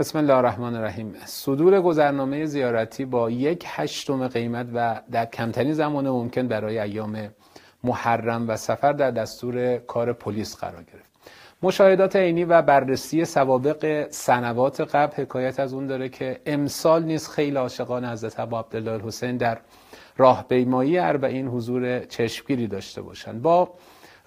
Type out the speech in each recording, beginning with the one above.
بسم الله الرحمن الرحیم صدور گذرنامه زیارتی با یک هشتم قیمت و در کمترین زمان ممکن برای ایام محرم و سفر در دستور کار پلیس قرار گرفت مشاهدات عینی و بررسی سوابق سنوات قبل حکایت از اون داره که امسال نیز خیلی عاشقان حضرت ابا عبدالله حسین در راهپیمایی اربعین حضور چشمگیری داشته باشند با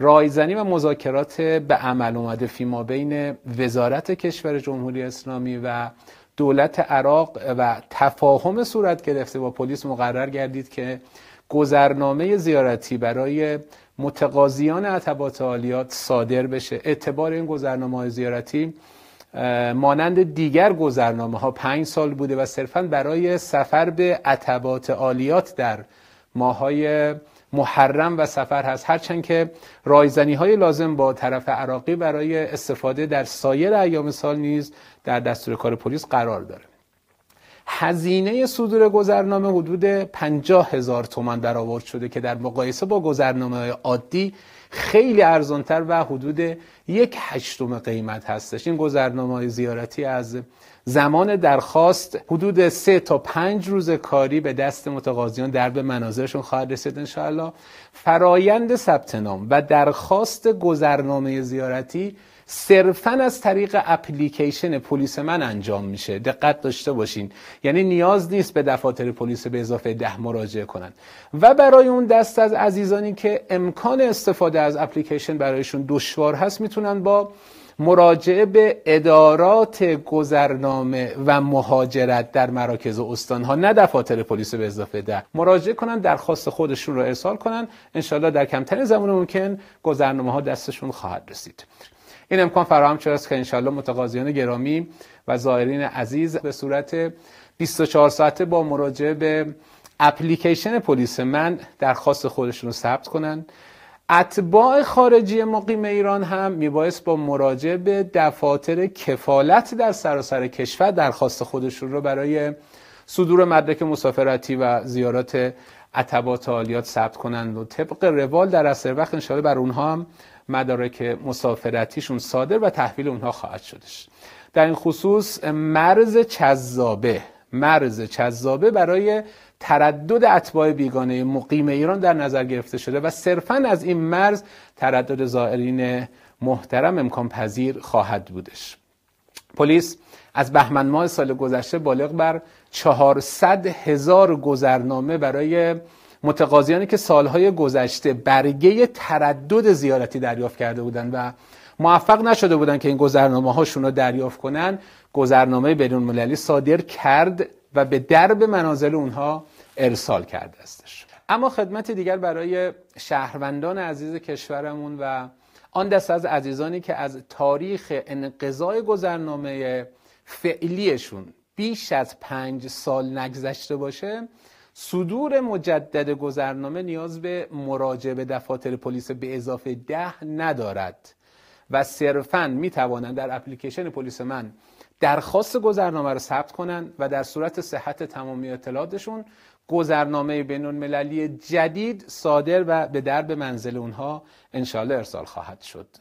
رایزنی و مذاکرات به عمل اومده فیما بین وزارت کشور جمهوری اسلامی و دولت عراق و تفاهم صورت گرفته با پلیس مقرر گردید که گذرنامه زیارتی برای متقاضیان عتبات عالیات صادر بشه اعتبار این گذرنامه زیارتی مانند دیگر گذرنامه ها پنج سال بوده و صرفا برای سفر به عتبات عالیات در ماهای محرم و سفر هست هرچند که رایزنی های لازم با طرف عراقی برای استفاده در سایر ایام سال نیز در دستور کار پلیس قرار داره هزینه صدور گذرنامه حدود 50 هزار تومان آورد شده که در مقایسه با گذرنامه عادی خیلی ارزانتر و حدود یک هشتم قیمت هستش این گذرنامه زیارتی از زمان درخواست حدود سه تا پنج روز کاری به دست متقاضیان در به مناظرشون خواهد رسید انشاءالله فرایند ثبت نام و درخواست گذرنامه زیارتی صرفا از طریق اپلیکیشن پلیس من انجام میشه دقت داشته باشین یعنی نیاز نیست به دفاتر پلیس به اضافه ده مراجعه کنن و برای اون دست از عزیزانی که امکان استفاده از اپلیکیشن برایشون دشوار هست میتونن با مراجعه به ادارات گذرنامه و مهاجرت در مراکز و استانها نه دفاتر پلیس به اضافه ده مراجعه کنن درخواست خودشون رو ارسال کنن انشالله در کمتر زمان ممکن گذرنامه ها دستشون خواهد رسید این امکان فراهم شده است که انشالله متقاضیان گرامی و زائرین عزیز به صورت 24 ساعته با مراجعه به اپلیکیشن پلیس من درخواست خودشون رو ثبت کنن اتباع خارجی مقیم ایران هم میبایست با مراجعه به دفاتر کفالت در سراسر کشور درخواست خودشون رو برای صدور مدرک مسافرتی و زیارات عتبات عالیات ثبت کنند و طبق روال در اثر وقت انشاءالله بر اونها هم مدارک مسافرتیشون صادر و تحویل اونها خواهد شدش در این خصوص مرز چذابه مرز چذابه برای تردد اتباع بیگانه مقیم ایران در نظر گرفته شده و صرفا از این مرز تردد زائرین محترم امکان پذیر خواهد بودش پلیس از بهمن ماه سال گذشته بالغ بر 400 هزار گذرنامه برای متقاضیانی که سالهای گذشته برگه تردد زیارتی دریافت کرده بودند و موفق نشده بودن که این گذرنامه هاشون رو دریافت کنن گذرنامه بدون مللی صادر کرد و به درب منازل اونها ارسال کرده استش اما خدمت دیگر برای شهروندان عزیز کشورمون و آن دست از عزیزانی که از تاریخ انقضای گذرنامه فعلیشون بیش از پنج سال نگذشته باشه صدور مجدد گذرنامه نیاز به مراجعه به دفاتر پلیس به اضافه ده ندارد و صرفا می توانند در اپلیکیشن پلیس من درخواست گذرنامه رو ثبت کنند و در صورت صحت تمامی اطلاعاتشون گذرنامه بین المللی جدید صادر و به درب منزل اونها انشالله ارسال خواهد شد